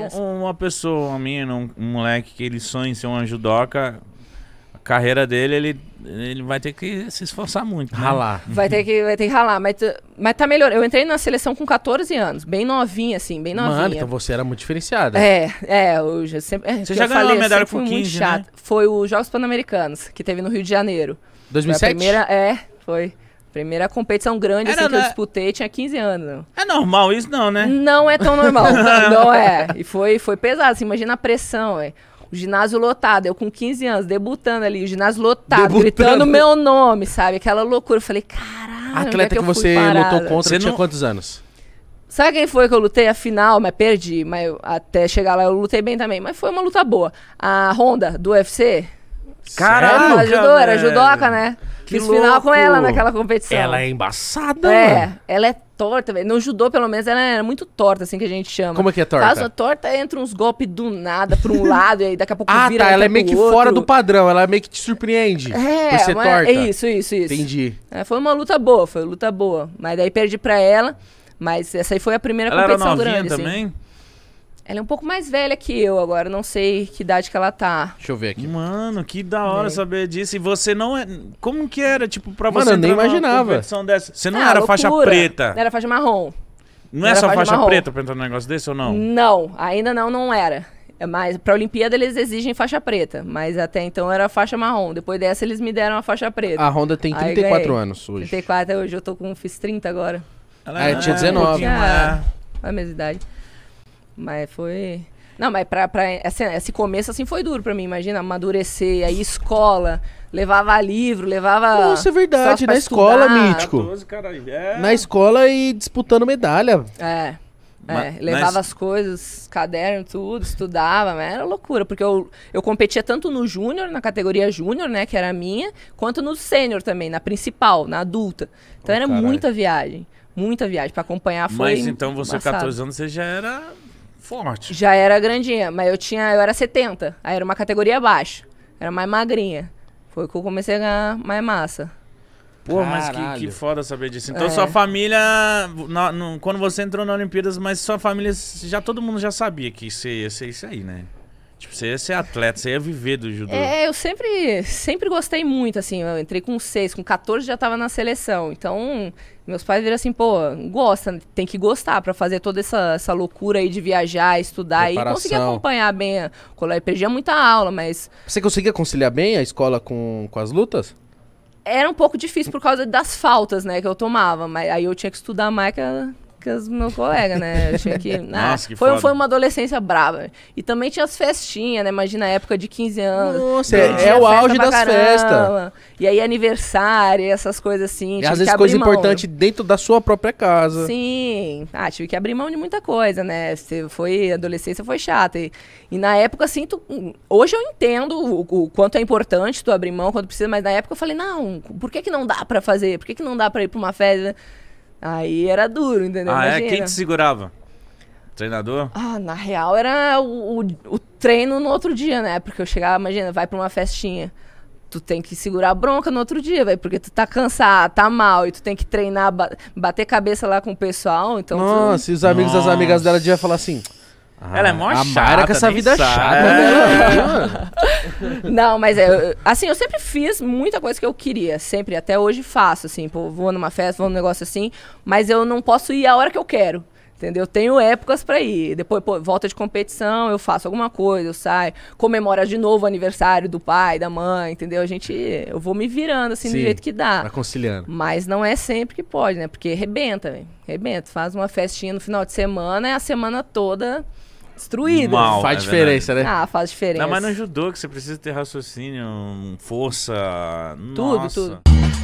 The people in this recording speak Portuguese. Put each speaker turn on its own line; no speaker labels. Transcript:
Então, uma pessoa, uma menina, um, um moleque que ele sonha em ser um judoca, carreira dele, ele, ele vai ter que se esforçar muito. Né? Ralar. Vai ter que, vai ter que ralar, mas, mas tá melhor. Eu entrei na seleção com 14 anos, bem novinha, assim, bem novinha. Mano, então você era muito diferenciada. É, é, hoje sempre. É, você já ganhou falei, uma medalha com 15, né? Foi os Jogos Pan-Americanos, que teve no Rio de Janeiro. 2007? Foi a primeira, é, foi. Primeira competição grande assim, que eu disputei tinha 15 anos. É normal isso não, né? Não é tão normal. não é. E foi, foi pesado, assim, imagina a pressão, é O ginásio lotado, eu com 15 anos, debutando ali, o ginásio lotado, debutando. gritando meu nome, sabe? Aquela loucura. Eu falei, caralho, a Atleta é que, que você lutou contra, você tinha não... quantos anos? Sabe quem foi que eu lutei a final, mas perdi, mas eu, até chegar lá eu lutei bem também, mas foi uma luta boa. A Honda do UFC. Caralho, ajudou, era judoca, né? que Fiz louco. final com ela naquela competição. Ela é embaçada. É, ela é torta, velho. No judô, pelo menos, ela era é muito torta, assim que a gente chama. Como é que é torta? Caso a torta entra uns golpes do nada pra um lado e aí daqui a pouco ah, vira. Ah, tá, ela é meio que outro. fora do padrão, ela meio que te surpreende. É, por ser é torta. É isso, isso, isso. Entendi. É, foi uma luta boa, foi uma luta boa. Mas daí perdi pra ela. Mas essa aí foi a primeira ela competição era novinha grande. Assim. Também? Assim. Ela é um pouco mais velha que eu agora, não sei que idade que ela tá. Deixa eu ver aqui. Mano, que da hora é. saber disso. E você não é. Como que era, tipo, pra você. Mano, eu nem imaginava. Dessa? Você não ah, era loucura. faixa preta. Não era faixa marrom. Não, é só faixa, faixa preta pra entrar num negócio desse ou não? Não, ainda não, não era. É mas pra Olimpíada eles exigem faixa preta, mas até então era faixa marrom. Depois dessa eles me deram a faixa preta. A Honda tem 34 anos hoje. 34 hoje, eu tô com. fiz 30 agora. Ela é, ah, tinha 19. Um é, a mesma idade. Mas foi. Não, mas pra, pra, assim, esse começo assim foi duro pra mim, imagina, amadurecer, aí escola, levava livro, levava. Nossa, é verdade, na escola, estudar. mítico. 14, caralho, é. Na escola e disputando medalha. É. É, levava mas... as coisas, caderno, tudo, estudava, mas era loucura, porque eu, eu competia tanto no júnior, na categoria júnior, né, que era a minha, quanto no sênior também, na principal, na adulta. Então oh, era caralho. muita viagem, muita viagem. para acompanhar foi. Mas então você, embaçado. 14 anos, você já era Forte. Já era grandinha, mas eu tinha, eu era 70. Aí era uma categoria baixa. Era mais magrinha. Foi que eu comecei a ganhar mais massa.
Pô, Caralho. mas que, que foda saber disso. Então é. sua
família, na, no, quando você entrou na Olimpíadas, mas sua família, já todo mundo já sabia que isso ia ser isso aí, né? Você ia ser atleta, você ia viver do judô. É, eu sempre, sempre gostei muito, assim. Eu entrei com 6, com 14 já estava na seleção. Então, meus pais viram assim, pô, gosta, tem que gostar para fazer toda essa, essa loucura aí de viajar, estudar Preparação. e conseguir acompanhar bem. Eu perdia muita aula, mas... Você conseguia conciliar bem a escola com, com as lutas? Era um pouco difícil por causa das faltas, né, que eu tomava. Mas aí eu tinha que estudar mais que marcas do meu colega, né? Eu tinha que. Né? que foi, foda. foi uma adolescência brava. E também tinha as festinhas, né? Imagina a época de 15 anos. Nossa, é, é o auge das festas. E aí aniversário, essas coisas assim. E às vezes coisa mão. importante dentro da sua própria casa. Sim. Ah, tive que abrir mão de muita coisa, né? Você foi, adolescência foi chata. E, e na época, assim, tu, hum, hoje eu entendo o, o, quanto é importante tu abrir mão quando precisa, mas na época eu falei, não, por que, que não dá para fazer? Por que, que não dá para ir pra uma festa? Aí era duro, entendeu? Ah, é? Imagina. é? Quem te segurava? Treinador? Ah, na real era o, o, o, treino no outro dia, né? Porque eu chegava, imagina, vai pra uma festinha. Tu tem que segurar a bronca no outro dia, velho, porque tu tá cansado, tá mal, e tu tem que treinar, bater cabeça lá com o pessoal, então... Nossa, tu... e os amigos das amigas dela deviam falar assim, ah, ela é mó a chata. Mara com essa vida sabe. chata. É. Né? Não, mas é, assim, eu sempre fiz muita coisa que eu queria, sempre, até hoje faço, assim, pô, vou numa festa, vou num negócio assim, mas eu não posso ir a hora que eu quero. Entendeu? Tenho épocas para ir. Depois, pô, volta de competição, eu faço alguma coisa, eu saio, comemora de novo o aniversário do pai, da mãe, entendeu? A gente, eu vou me virando assim Sim, do jeito que dá. conciliando. Mas não é sempre que pode, né? Porque rebenta, Rebenta. Faz uma festinha no final de semana, é a semana toda destruídas. Mal, faz é diferença, verdade. né? Ah, faz diferença. Não, mas não ajudou que você precisa ter raciocínio, força. Tudo, nossa. tudo.